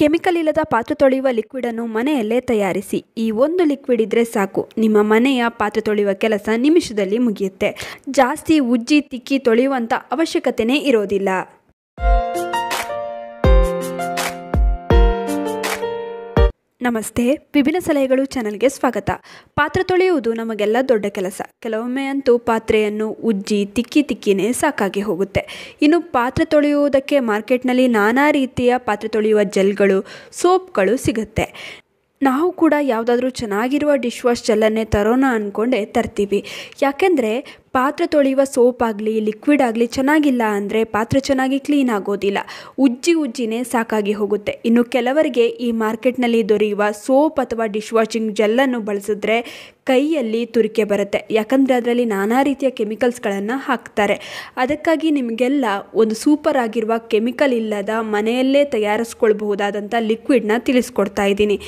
chemical ಇಲ್ಲದ ಪಾತ್ರೆ ತೊಳೆಯುವ ಲಿಕ್ವಿಡನ್ನು ಮನೆಯಲ್ಲೇ ತಯಾರಿಸಿ ಈ ಒಂದು ಲಿಕ್ವಿಡ್ ಇದ್ದರೆ ಸಾಕು ನಿಮ್ಮ ಮನೆಯ ಪಾತ್ರೆ ತೊಳೆಯುವ ಕೆಲಸ ನಿಮಿಷದಲ್ಲಿ ಮುಗಿಯುತ್ತೆ ಜಾಸ್ತಿ ಉಜ್ಜಿ ತಿಕ್ಕಿ ತೊಳೆಯುವಂಥ ಅವಶ್ಯಕತೆನೇ ಇರೋದಿಲ್ಲ ನಮಸ್ತೆ ವಿಭಿನ್ನ ಸಲಹೆಗಳು ಚಾನಲ್ಗೆ ಸ್ವಾಗತ ಪಾತ್ರೆ ತೊಳೆಯುವುದು ನಮಗೆಲ್ಲ ದೊಡ್ಡ ಕೆಲಸ ಕೆಲವೊಮ್ಮೆ ಅಂತೂ ಪಾತ್ರೆಯನ್ನು ಉಜ್ಜಿ ತಿಕ್ಕಿ ತಿಕ್ಕಿನೇ ಸಾಕಾಗಿ ಹೋಗುತ್ತೆ ಇನ್ನು ಪಾತ್ರೆ ತೊಳೆಯುವುದಕ್ಕೆ ಮಾರ್ಕೆಟ್ನಲ್ಲಿ ನಾನಾ ರೀತಿಯ ಪಾತ್ರೆ ತೊಳೆಯುವ ಜೆಲ್ಗಳು ಸೋಪ್ಗಳು ಸಿಗುತ್ತೆ ನಾವು ಕೂಡ ಯಾವುದಾದ್ರೂ ಚೆನ್ನಾಗಿರುವ ಡಿಶ್ ವಾಶ್ ಜೆಲ್ಲನ್ನೇ ತರೋಣ ಅಂದ್ಕೊಂಡೆ ತರ್ತೀವಿ ಯಾಕೆಂದರೆ ಪಾತ್ರೆ ತೊಳೆಯುವ ಸೋಪ್ ಆಗಲಿ ಲಿಕ್ವಿಡ್ ಆಗಲಿ ಚೆನ್ನಾಗಿಲ್ಲ ಅಂದರೆ ಪಾತ್ರೆ ಚೆನ್ನಾಗಿ ಕ್ಲೀನ್ ಆಗೋದಿಲ್ಲ ಉಜ್ಜಿ ಉಜ್ಜಿನೇ ಸಾಕಾಗಿ ಹೋಗುತ್ತೆ ಇನ್ನು ಕೆಲವರಿಗೆ ಈ ಮಾರ್ಕೆಟ್ನಲ್ಲಿ ದೊರೆಯುವ ಸೋಪ್ ಅಥವಾ ಡಿಶ್ ವಾಷಿಂಗ್ ಜೆಲ್ಲನ್ನು ಬಳಸಿದ್ರೆ ಕೈಯಲ್ಲಿ ತುರಿಕೆ ಬರುತ್ತೆ ಯಾಕಂದರೆ ಅದರಲ್ಲಿ ನಾನಾ ರೀತಿಯ ಕೆಮಿಕಲ್ಸ್ಗಳನ್ನು ಹಾಕ್ತಾರೆ ಅದಕ್ಕಾಗಿ ನಿಮಗೆಲ್ಲ ಒಂದು ಸೂಪರ್ ಆಗಿರುವ ಕೆಮಿಕಲ್ ಇಲ್ಲದ ಮನೆಯಲ್ಲೇ ತಯಾರಿಸ್ಕೊಳ್ಬಹುದಾದಂಥ ಲಿಕ್ವಿಡ್ನ ತಿಳಿಸ್ಕೊಡ್ತಾ ಇದ್ದೀನಿ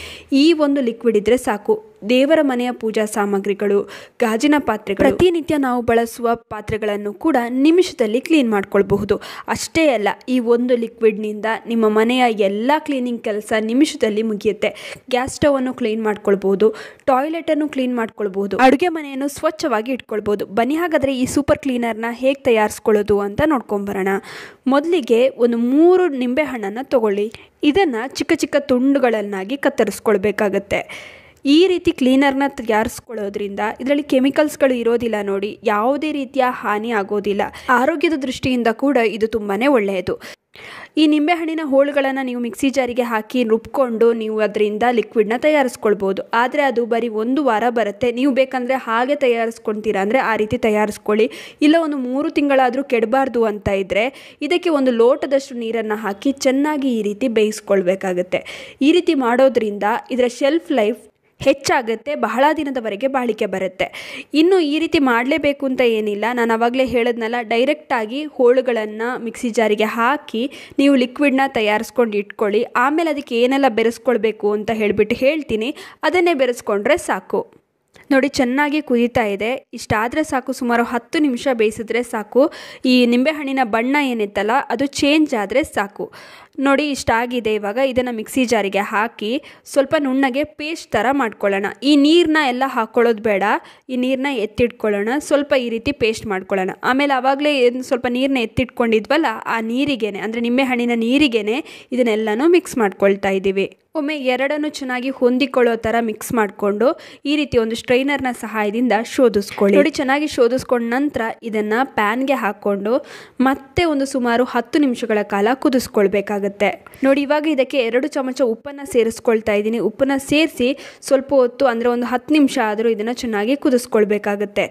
ಈ ಒಂದು ಲಿಕ್ವಿಡ್ ಇದ್ದರೆ ಸಾಕು ದೇವರ ಮನೆಯ ಪೂಜಾ ಸಾಮಗ್ರಿಗಳು ಗಾಜಿನ ಪಾತ್ರೆಗಳು ಪ್ರತಿನಿತ್ಯ ನಾವು ಬಳಸುವ ಪಾತ್ರೆಗಳನ್ನು ಕೂಡ ನಿಮಿಷದಲ್ಲಿ ಕ್ಲೀನ್ ಮಾಡ್ಕೊಳ್ಬಹುದು ಅಷ್ಟೇ ಅಲ್ಲ ಈ ಒಂದು ಲಿಕ್ವಿಡ್ನಿಂದ ನಿಮ್ಮ ಮನೆಯ ಎಲ್ಲ ಕ್ಲೀನಿಂಗ್ ಕೆಲಸ ನಿಮಿಷದಲ್ಲಿ ಮುಗಿಯುತ್ತೆ ಗ್ಯಾಸ್ ಸ್ಟವನ್ನು ಕ್ಲೀನ್ ಮಾಡ್ಕೊಳ್ಬಹುದು ಟಾಯ್ಲೆಟನ್ನು ಕ್ಲೀನ್ ಮಾಡ್ಕೊಳ್ಬಹುದು ಅಡುಗೆ ಮನೆಯನ್ನು ಸ್ವಚ್ಛವಾಗಿ ಇಟ್ಕೊಳ್ಬಹುದು ಬನ್ನಿ ಹಾಗಾದರೆ ಈ ಸೂಪರ್ ಕ್ಲೀನರ್ನ ಹೇಗೆ ತಯಾರಿಸ್ಕೊಳ್ಳೋದು ಅಂತ ನೋಡ್ಕೊಂಬರೋಣ ಮೊದಲಿಗೆ ಒಂದು ಮೂರು ನಿಂಬೆಹಣ್ಣನ್ನು ತಗೊಳ್ಳಿ ಇದನ್ನು ಚಿಕ್ಕ ಚಿಕ್ಕ ತುಂಡುಗಳನ್ನಾಗಿ ಕತ್ತರಿಸ್ಕೊಳ್ಬೇಕಾಗತ್ತೆ ಈ ರೀತಿ ಕ್ಲೀನರ್ನ ತಯಾರಿಸ್ಕೊಳ್ಳೋದ್ರಿಂದ ಇದರಲ್ಲಿ ಕೆಮಿಕಲ್ಸ್ಗಳು ಇರೋದಿಲ್ಲ ನೋಡಿ ಯಾವುದೇ ರೀತಿಯ ಹಾನಿ ಆಗೋದಿಲ್ಲ ಆರೋಗ್ಯದ ದೃಷ್ಟಿಯಿಂದ ಕೂಡ ಇದು ತುಂಬಾ ಒಳ್ಳೆಯದು ಈ ನಿಂಬೆಹಣ್ಣಿನ ಹೋಳುಗಳನ್ನು ನೀವು ಮಿಕ್ಸಿ ಜಾರಿಗೆ ಹಾಕಿ ರುಬ್ಕೊಂಡು ನೀವು ಅದರಿಂದ ಲಿಕ್ವಿಡ್ನ ತಯಾರಿಸ್ಕೊಳ್ಬೋದು ಆದರೆ ಅದು ಬರೀ ಒಂದು ವಾರ ಬರುತ್ತೆ ನೀವು ಬೇಕಂದರೆ ಹಾಗೆ ತಯಾರಿಸ್ಕೊಳ್ತೀರಾ ಅಂದರೆ ಆ ರೀತಿ ತಯಾರಿಸ್ಕೊಳ್ಳಿ ಇಲ್ಲ ಒಂದು ಮೂರು ತಿಂಗಳಾದರೂ ಕೆಡಬಾರ್ದು ಅಂತ ಇದ್ದರೆ ಇದಕ್ಕೆ ಒಂದು ಲೋಟದಷ್ಟು ನೀರನ್ನು ಹಾಕಿ ಚೆನ್ನಾಗಿ ಈ ರೀತಿ ಬೇಯಿಸ್ಕೊಳ್ಬೇಕಾಗುತ್ತೆ ಈ ರೀತಿ ಮಾಡೋದ್ರಿಂದ ಇದರ ಶೆಲ್ಫ್ ಲೈಫ್ ಹೆಚ್ಚಾಗುತ್ತೆ ಬಹಳ ದಿನದವರೆಗೆ ಬಾಳಿಕೆ ಬರುತ್ತೆ ಇನ್ನು ಈ ರೀತಿ ಮಾಡಲೇಬೇಕು ಅಂತ ಏನಿಲ್ಲ ನಾನು ಆವಾಗಲೇ ಹೇಳಿದ್ನಲ್ಲ ಡೈರೆಕ್ಟಾಗಿ ಹೋಳುಗಳನ್ನು ಮಿಕ್ಸಿ ಜಾರಿಗೆ ಹಾಕಿ ನೀವು ಲಿಕ್ವಿಡ್ನ ತಯಾರಿಸ್ಕೊಂಡು ಇಟ್ಕೊಳ್ಳಿ ಆಮೇಲೆ ಅದಕ್ಕೆ ಏನೆಲ್ಲ ಬೆರೆಸ್ಕೊಳ್ಬೇಕು ಅಂತ ಹೇಳಿಬಿಟ್ಟು ಹೇಳ್ತೀನಿ ಅದನ್ನೇ ಬೆರೆಸ್ಕೊಂಡ್ರೆ ಸಾಕು ನೋಡಿ ಚೆನ್ನಾಗಿ ಕುದೀತಾ ಇದೆ ಇಷ್ಟಾದರೆ ಸಾಕು ಸುಮಾರು ಹತ್ತು ನಿಮಿಷ ಬೇಯಿಸಿದ್ರೆ ಸಾಕು ಈ ನಿಂಬೆಹಣ್ಣಿನ ಬಣ್ಣ ಏನಿತ್ತಲ್ಲ ಅದು ಚೇಂಜ್ ಆದರೆ ಸಾಕು ನೋಡಿ ಇಷ್ಟಾಗಿದೆ ಇವಾಗ ಇದನ್ನು ಮಿಕ್ಸಿ ಜಾರಿಗೆ ಹಾಕಿ ಸ್ವಲ್ಪ ನುಣ್ಣಗೆ ಪೇಸ್ಟ್ ಥರ ಮಾಡ್ಕೊಳ್ಳೋಣ ಈ ನೀರನ್ನ ಎಲ್ಲ ಹಾಕ್ಕೊಳ್ಳೋದು ಬೇಡ ಈ ನೀರನ್ನ ಎತ್ತಿಟ್ಕೊಳ್ಳೋಣ ಸ್ವಲ್ಪ ಈ ರೀತಿ ಪೇಸ್ಟ್ ಮಾಡ್ಕೊಳ್ಳೋಣ ಆಮೇಲೆ ಆವಾಗಲೇ ಏನು ಸ್ವಲ್ಪ ನೀರನ್ನ ಎತ್ತಿಟ್ಕೊಂಡಿದ್ವಲ್ಲ ಆ ನೀರಿಗೇನೆ ಅಂದರೆ ನಿಂಬೆಹಣ್ಣಿನ ನೀರಿಗೇನೆ ಇದನ್ನೆಲ್ಲನೂ ಮಿಕ್ಸ್ ಮಾಡ್ಕೊಳ್ತಾ ಇದ್ದೀವಿ ಒಮ್ಮೆ ಎರಡನ್ನು ಚೆನ್ನಾಗಿ ಹೊಂದಿಕೊಳ್ಳೋ ಥರ ಮಿಕ್ಸ್ ಮಾಡಿಕೊಂಡು ಈ ರೀತಿ ಒಂದು ಸ್ಟ್ರೈನರ್ನ ಸಹಾಯದಿಂದ ಶೋಧಿಸ್ಕೊಳ್ಳಿ ನೋಡಿ ಚೆನ್ನಾಗಿ ಶೋಧಿಸ್ಕೊಂಡ ನಂತರ ಇದನ್ನು ಪ್ಯಾನ್ಗೆ ಹಾಕ್ಕೊಂಡು ಮತ್ತೆ ಒಂದು ಸುಮಾರು ಹತ್ತು ನಿಮಿಷಗಳ ಕಾಲ ಕುದಿಸ್ಕೊಳ್ಬೇಕಾಗುತ್ತೆ ನೋಡಿ ಇವಾಗ ಇದಕ್ಕೆ ಎರಡು ಚಮಚ ಉಪ್ಪನ್ನು ಸೇರಿಸ್ಕೊಳ್ತಾ ಇದ್ದೀನಿ ಉಪ್ಪನ್ನು ಸೇರಿಸಿ ಸ್ವಲ್ಪ ಹೊತ್ತು ಅಂದರೆ ಒಂದು ಹತ್ತು ನಿಮಿಷ ಆದರೂ ಇದನ್ನು ಚೆನ್ನಾಗಿ ಕುದಿಸ್ಕೊಳ್ಬೇಕಾಗತ್ತೆ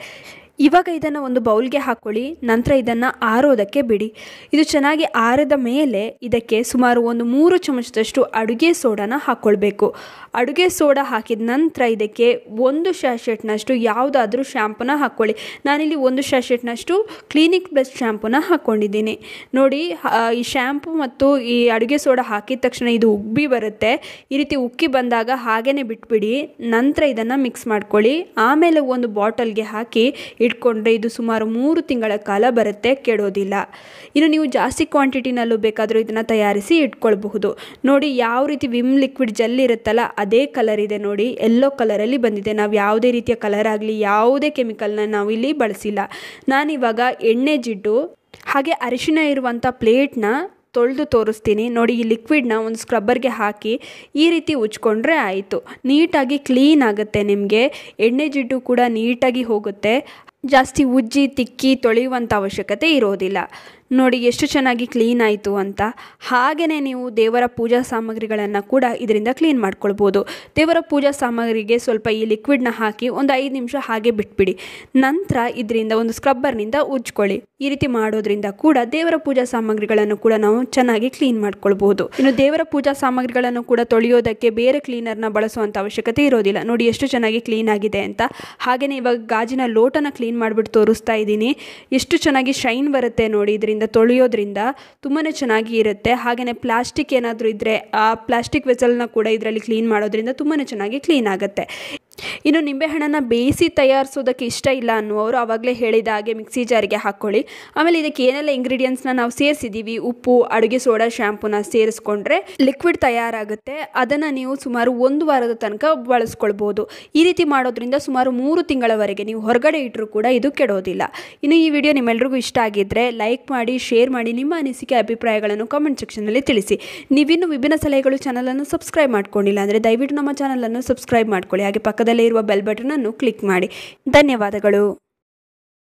ಇವಾಗ ಇದನ್ನು ಒಂದು ಬೌಲ್ಗೆ ಹಾಕ್ಕೊಳ್ಳಿ ನಂತರ ಇದನ್ನು ಆರೋದಕ್ಕೆ ಬಿಡಿ ಇದು ಚೆನ್ನಾಗಿ ಆರಿದ ಮೇಲೆ ಇದಕ್ಕೆ ಸುಮಾರು ಒಂದು ಮೂರು ಚಮಚದಷ್ಟು ಅಡುಗೆ ಸೋಡಾನ ಹಾಕ್ಕೊಳ್ಬೇಕು ಅಡುಗೆ ಸೋಡಾ ಹಾಕಿದ ನಂತರ ಇದಕ್ಕೆ ಒಂದು ಶಾಶೆಟ್ನಷ್ಟು ಯಾವುದಾದ್ರೂ ಶ್ಯಾಂಪೂನ ಹಾಕ್ಕೊಳ್ಳಿ ನಾನಿಲ್ಲಿ ಒಂದು ಶಾಶೆಟ್ನಷ್ಟು ಕ್ಲಿನಿಕ್ ಪ್ಲಸ್ ಶ್ಯಾಂಪೂನ ಹಾಕ್ಕೊಂಡಿದ್ದೀನಿ ನೋಡಿ ಈ ಶ್ಯಾಂಪು ಮತ್ತು ಈ ಅಡುಗೆ ಸೋಡಾ ಹಾಕಿದ ತಕ್ಷಣ ಇದು ಉಬ್ಬಿ ಬರುತ್ತೆ ಈ ರೀತಿ ಉಕ್ಕಿ ಬಂದಾಗ ಹಾಗೇ ಬಿಟ್ಬಿಡಿ ನಂತರ ಇದನ್ನು ಮಿಕ್ಸ್ ಮಾಡ್ಕೊಳ್ಳಿ ಆಮೇಲೆ ಒಂದು ಬಾಟಲ್ಗೆ ಹಾಕಿ ಇಟ್ಕೊಂಡ್ರೆ ಇದು ಸುಮಾರು ಮೂರು ತಿಂಗಳ ಕಾಲ ಬರುತ್ತೆ ಕೆಡೋದಿಲ್ಲ ಇನ್ನು ನೀವು ಜಾಸ್ತಿ ಕ್ವಾಂಟಿಟಿನಲ್ಲೂ ಬೇಕಾದರೂ ಇದನ್ನು ತಯಾರಿಸಿ ಇಟ್ಕೊಳ್ಬಹುದು ನೋಡಿ ಯಾವ ರೀತಿ ವಿಮ್ ಲಿಕ್ವಿಡ್ ಜೆಲ್ ಇರುತ್ತಲ್ಲ ಅದೇ ಕಲರ್ ಇದೆ ನೋಡಿ ಎಲ್ಲೋ ಕಲರಲ್ಲಿ ಬಂದಿದೆ ನಾವು ಯಾವುದೇ ರೀತಿಯ ಕಲರ್ ಆಗಲಿ ಯಾವುದೇ ಕೆಮಿಕಲ್ನ ನಾವು ಇಲ್ಲಿ ಬಳಸಿಲ್ಲ ನಾನಿವಾಗ ಎಣ್ಣೆ ಜಿಡ್ಡು ಹಾಗೆ ಅರಿಶಿನ ಇರುವಂಥ ಪ್ಲೇಟ್ನ ತೊಳೆದು ತೋರಿಸ್ತೀನಿ ನೋಡಿ ಈ ಲಿಕ್ವಿಡ್ನ ಒಂದು ಸ್ಕ್ರಬ್ಬರ್ಗೆ ಹಾಕಿ ಈ ರೀತಿ ಉಚ್ಕೊಂಡ್ರೆ ಆಯಿತು ನೀಟಾಗಿ ಕ್ಲೀನ್ ಆಗುತ್ತೆ ನಿಮಗೆ ಎಣ್ಣೆ ಜಿಡ್ಡು ಕೂಡ ನೀಟಾಗಿ ಹೋಗುತ್ತೆ ಜಾಸ್ತಿ ಉಜ್ಜಿ ತಿಕ್ಕಿ ತೊಳೆಯುವಂಥ ಅವಶ್ಯಕತೆ ಇರೋದಿಲ್ಲ ನೋಡಿ ಎಷ್ಟು ಚೆನ್ನಾಗಿ ಕ್ಲೀನ್ ಆಯಿತು ಅಂತ ಹಾಗೆಯೇ ನೀವು ದೇವರ ಪೂಜಾ ಸಾಮಗ್ರಿಗಳನ್ನು ಕೂಡ ಇದರಿಂದ ಕ್ಲೀನ್ ಮಾಡ್ಕೊಳ್ಬೋದು ದೇವರ ಪೂಜಾ ಸಾಮಗ್ರಿಗೆ ಸ್ವಲ್ಪ ಈ ಲಿಕ್ವಿಡ್ನ ಹಾಕಿ ಒಂದು ಐದು ನಿಮಿಷ ಹಾಗೆ ಬಿಟ್ಬಿಡಿ ನಂತರ ಇದರಿಂದ ಒಂದು ಸ್ಕ್ರಬ್ಬರ್ನಿಂದ ಉಜ್ಕೊಳ್ಳಿ ಈ ರೀತಿ ಮಾಡೋದ್ರಿಂದ ಕೂಡ ದೇವರ ಪೂಜಾ ಸಾಮಗ್ರಿಗಳನ್ನು ಕೂಡ ನಾವು ಚೆನ್ನಾಗಿ ಕ್ಲೀನ್ ಮಾಡ್ಕೊಳ್ಬೋದು ಇನ್ನು ದೇವರ ಪೂಜಾ ಸಾಮಗ್ರಿಗಳನ್ನು ಕೂಡ ತೊಳೆಯೋದಕ್ಕೆ ಬೇರೆ ಕ್ಲೀನರ್ನ ಬಳಸುವಂಥ ಅವಶ್ಯಕತೆ ಇರೋದಿಲ್ಲ ನೋಡಿ ಎಷ್ಟು ಚೆನ್ನಾಗಿ ಕ್ಲೀನ್ ಆಗಿದೆ ಅಂತ ಹಾಗೆಯೇ ಇವಾಗ ಗಾಜಿನ ಲೋಟನ ಕ್ಲೀನ್ ಮಾಡಿಬಿಟ್ಟು ತೋರಿಸ್ತಾ ಇದ್ದೀನಿ ಎಷ್ಟು ಚೆನ್ನಾಗಿ ಶೈನ್ ಬರುತ್ತೆ ನೋಡಿ ಇದರಿಂದ ಇದರಿಂದ ತೊಳೆಯೋದ್ರಿಂದ ತುಂಬಾ ಚೆನ್ನಾಗಿ ಇರುತ್ತೆ ಹಾಗೆಯೇ ಪ್ಲಾಸ್ಟಿಕ್ ಏನಾದರೂ ಇದ್ದರೆ ಆ ಪ್ಲಾಸ್ಟಿಕ್ ವೆಸಲ್ನ ಕೂಡ ಇದರಲ್ಲಿ ಕ್ಲೀನ್ ಮಾಡೋದ್ರಿಂದ ತುಂಬಾ ಚೆನ್ನಾಗಿ ಕ್ಲೀನ್ ಆಗುತ್ತೆ ಇನ್ನು ನಿಂಬೆಹಣ್ಣನ್ನು ಬೇಯಿಸಿ ತಯಾರಿಸೋದಕ್ಕೆ ಇಷ್ಟ ಇಲ್ಲ ಅನ್ನುವರು ಆವಾಗಲೇ ಹೇಳಿದ ಹಾಗೆ ಮಿಕ್ಸಿ ಜಾರಿಗೆ ಹಾಕ್ಕೊಳ್ಳಿ ಆಮೇಲೆ ಇದಕ್ಕೆ ಏನೆಲ್ಲ ಇಂಗ್ರೀಡಿಯೆಂಟ್ಸ್ನ ನಾವು ಸೇರಿಸಿದ್ದೀವಿ ಉಪ್ಪು ಅಡುಗೆ ಸೋಡಾ ಶ್ಯಾಂಪೂನ ಸೇರಿಸ್ಕೊಂಡ್ರೆ ಲಿಕ್ವಿಡ್ ತಯಾರಾಗುತ್ತೆ ಅದನ್ನು ನೀವು ಸುಮಾರು ಒಂದು ವಾರದ ತನಕ ಬಳಸ್ಕೊಳ್ಬೋದು ಈ ರೀತಿ ಮಾಡೋದ್ರಿಂದ ಸುಮಾರು ಮೂರು ತಿಂಗಳವರೆಗೆ ನೀವು ಹೊರಗಡೆ ಇಟ್ಟರೂ ಕೂಡ ಇದು ಕೆಡೋದಿಲ್ಲ ಇನ್ನು ಈ ವಿಡಿಯೋ ನಿಮ್ಮೆಲ್ರಿಗೂ ಇಷ್ಟ ಆಗಿದ್ದರೆ ಲೈಕ್ ಮಾಡಿ ಶೇರ್ ಮಾಡಿ ನಿಮ್ಮ ಅನಿಸಿಕೆ ಅಭಿಪ್ರಾಯಗಳನ್ನು ಕಮೆಂಟ್ ಸೆಕ್ಷನಲ್ಲಿ ತಿಳಿಸಿ ನೀವಿನ್ನು ವಿಭಿನ್ನ ಸಲಹೆಗಳು ಚಾನಲನ್ನು ಸಬ್ಸ್ಕ್ರೈಬ್ ಮಾಡ್ಕೊಂಡಿಲ್ಲ ಅಂದರೆ ದಯವಿಟ್ಟು ನಮ್ಮ ಚಾನಲನ್ನು ಸಬ್ಸ್ಕ್ರೈಬ್ ಮಾಡ್ಕೊಳ್ಳಿ ಹಾಗೆ ಪಕ್ಕದ ಪಕ್ಕದಲ್ಲೇ ಇರುವ ಬೆಲ್ ಅನ್ನು ಕ್ಲಿಕ್ ಮಾಡಿ ಧನ್ಯವಾದಗಳು